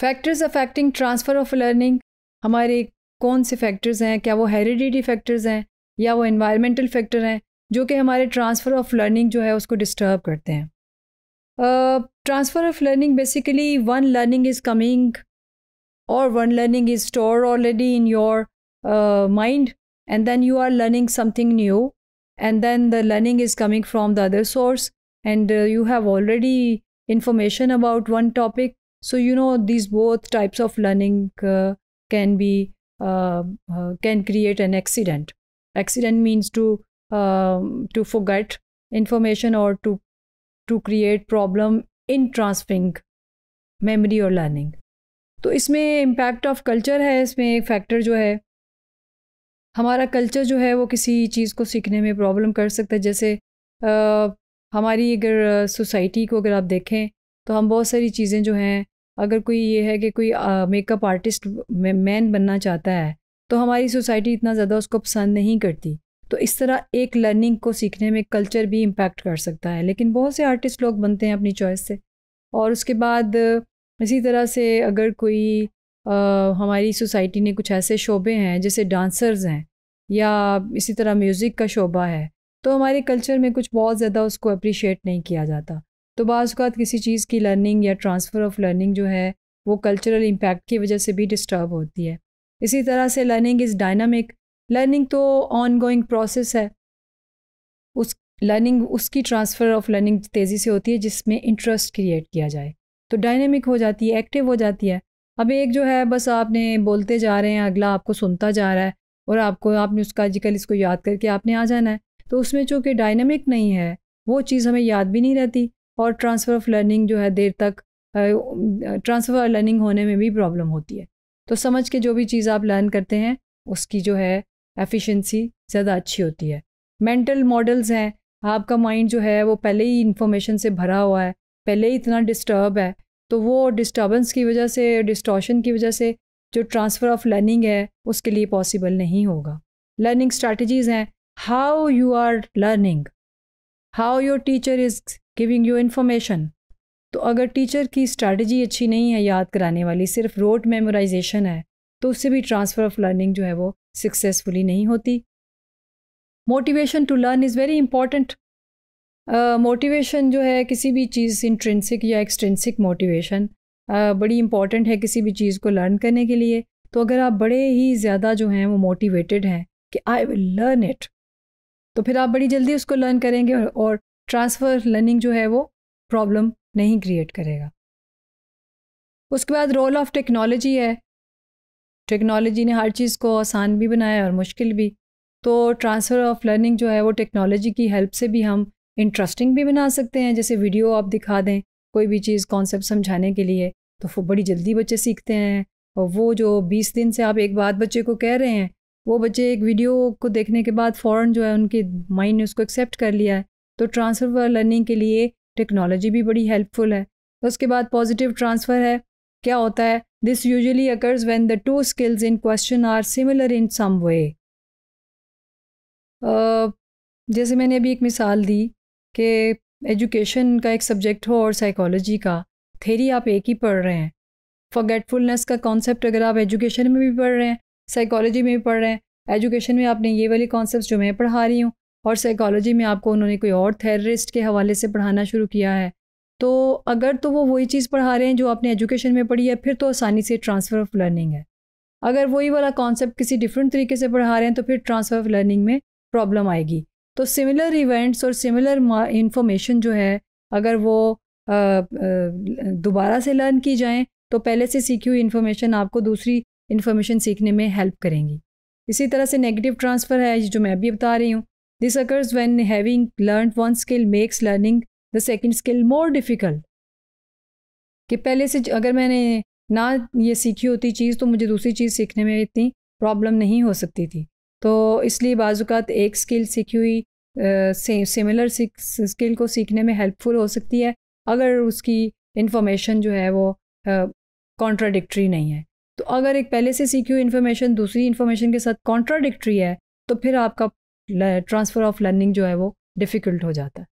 factors affecting transfer of learning हमारे कौन से फैक्टर्स हैं क्या वो हेरिडिटी फैक्टर्स हैं या वो इन्वायरमेंटल फैक्टर हैं जो कि हमारे ट्रांसफ़र ऑफ लर्निंग जो है उसको डिस्टर्ब करते हैं transfer of learning basically one learning is coming और one learning is store already in your mind and then you are learning something new and then the learning is coming from the other source and you have already information about one topic so you know these both types of learning uh, can be uh, uh, can create an accident accident means to um, to forget information or to to create problem in transferring memory or learning तो इसमें impact of culture है इसमें एक factor जो है हमारा culture जो है वो किसी चीज़ को सीखने में प्रॉब्लम कर सकता है जैसे आ, हमारी अगर सोसाइटी को अगर आप देखें तो हम बहुत सारी चीज़ें जो हैं अगर कोई ये है कि कोई मेकअप आर्टिस्ट मैन बनना चाहता है तो हमारी सोसाइटी इतना ज़्यादा उसको पसंद नहीं करती तो इस तरह एक लर्निंग को सीखने में कल्चर भी इम्पैक्ट कर सकता है लेकिन बहुत से आर्टिस्ट लोग बनते हैं अपनी चॉइस से और उसके बाद इसी तरह से अगर कोई आ, हमारी सोसाइटी ने कुछ ऐसे शोबे हैं जैसे डांसर्स हैं या इसी तरह म्यूज़िक का शोबा है तो हमारे कल्चर में कुछ बहुत ज़्यादा उसको अप्रिशिएट नहीं किया जाता तो बाज़ात किसी चीज़ की लर्निंग या ट्रांसफ़र ऑफ लर्निंग जो है वो कल्चरल इम्पैक्ट की वजह से भी डिस्टर्ब होती है इसी तरह से लर्निंग इज़ डायनामिक लर्निंग तो ऑन गोइंग प्रोसेस है उस लर्निंग उसकी ट्रांसफ़र ऑफ लर्निंग तेज़ी से होती है जिसमें इंटरेस्ट क्रिएट किया जाए तो डायनेमिक हो जाती है एक्टिव हो जाती है अब एक जो है बस आपने बोलते जा रहे हैं अगला आपको सुनता जा रहा है और आपको आपने उसका आजकल इसको याद करके आपने आ जाना है तो उसमें चूँकि डायनेमिक नहीं है वो चीज़ हमें याद भी नहीं रहती और ट्रांसफ़र ऑफ लर्निंग जो है देर तक ट्रांसफ़र ऑफ लर्निंग होने में भी प्रॉब्लम होती है तो समझ के जो भी चीज़ आप लर्न करते हैं उसकी जो है एफिशिएंसी ज़्यादा अच्छी होती है मेंटल मॉडल्स हैं आपका माइंड जो है वो पहले ही इन्फॉर्मेशन से भरा हुआ है पहले ही इतना डिस्टर्ब है तो वो डिस्टर्बेंस की वजह से डिस्टॉशन की वजह से जो ट्रांसफ़र ऑफ लर्निंग है उसके लिए पॉसिबल नहीं होगा लर्निंग स्ट्रैटेजीज़ हैं how you are learning how your teacher is giving you information तो अगर टीचर की स्ट्रैटेजी अच्छी नहीं है याद कराने वाली सिर्फ रोड मेमोराइजेशन है तो उससे भी ट्रांसफ़र ऑफ लर्निंग जो है वो सक्सेसफुली नहीं होती motivation to learn is very important motivation जो है किसी भी चीज़ इंट्रेंसिक या एक्सट्रेंसिक मोटिवेशन uh, बड़ी इंपॉर्टेंट है किसी भी चीज़ को लर्न करने के लिए तो अगर आप बड़े ही ज़्यादा जो हैं वो मोटिवेटेड हैं कि आई विल लर्न इट तो फिर आप बड़ी जल्दी उसको लर्न करेंगे और, और ट्रांसफ़र लर्निंग जो है वो प्रॉब्लम नहीं क्रिएट करेगा उसके बाद रोल ऑफ टेक्नोलॉजी है टेक्नोलॉजी ने हर चीज़ को आसान भी बनाया और मुश्किल भी तो ट्रांसफ़र ऑफ लर्निंग जो है वो टेक्नोलॉजी की हेल्प से भी हम इंटरेस्टिंग भी बना सकते हैं जैसे वीडियो आप दिखा दें कोई भी चीज़ कॉन्सेप्ट समझाने के लिए तो बड़ी जल्दी बच्चे सीखते हैं और वो जो बीस दिन से आप एक बात बच्चे को कह रहे हैं वो बच्चे एक वीडियो को देखने के बाद फ़ौर जो है उनके माइंड ने उसको एक्सेप्ट कर लिया है तो ट्रांसफर लर्निंग के लिए टेक्नोलॉजी भी बड़ी हेल्पफुल है उसके बाद पॉजिटिव ट्रांसफ़र है क्या होता है this usually occurs when the two skills in question are similar in some way जैसे मैंने अभी एक मिसाल दी कि एजुकेशन का एक सब्जेक्ट हो और साइकोलॉजी का थेरी आप एक ही पढ़ रहे हैं फॉरगेटफुलनेस का कॉन्सेप्ट अगर आप एजुकेशन में भी पढ़ रहे हैं साइकोलॉजी में भी पढ़ रहे हैं एजुकेशन में आपने ये वाले कॉन्सेप्ट जो मैं पढ़ा रही हूँ और साइकोलॉजी में आपको उन्होंने कोई और थेरिस्ट के हवाले से पढ़ाना शुरू किया है तो अगर तो वो वही चीज़ पढ़ा रहे हैं जो आपने एजुकेशन में पढ़ी है फिर तो आसानी से ट्रांसफ़र ऑफ लर्निंग है अगर वही वाला कॉन्सेप्ट किसी डिफरेंट तरीके से पढ़ा रहे हैं तो फिर ट्रांसफ़र ऑफ लर्निंग में प्रॉब्लम आएगी तो सिमिलर इवेंट्स और सिमिलर इंफॉर्मेशन जो है अगर वो दोबारा से लर्न की जाएँ तो पहले से सीखी हुई इन्फॉर्मेशन आपको दूसरी इन्फॉर्मेशन सीखने में हेल्प करेंगी इसी तरह से नेगेटिव ट्रांसफ़र है जो मैं अभी बता रही हूँ This occurs when having learned one skill makes learning the second skill more difficult कि पहले से अगर मैंने ना ये सीखी होती चीज़ तो मुझे दूसरी चीज़ सीखने में इतनी प्रॉब्लम नहीं हो सकती थी तो इसलिए बाजुकात एक स्किल सीखी हुई सिमिलर स्किल को सीखने में हेल्पफुल हो सकती है अगर उसकी इन्फॉर्मेशन जो है वो कॉन्ट्राडिक्ट्री नहीं है तो अगर एक पहले से सीखी हुई इन्फॉर्मेशन दूसरी इन्फॉर्मेशन के साथ कॉन्ट्राडिक्ट्री है तो फिर आपका ट्रांसफ़र ऑफ लर्निंग जो है वो डिफ़िकल्ट हो जाता है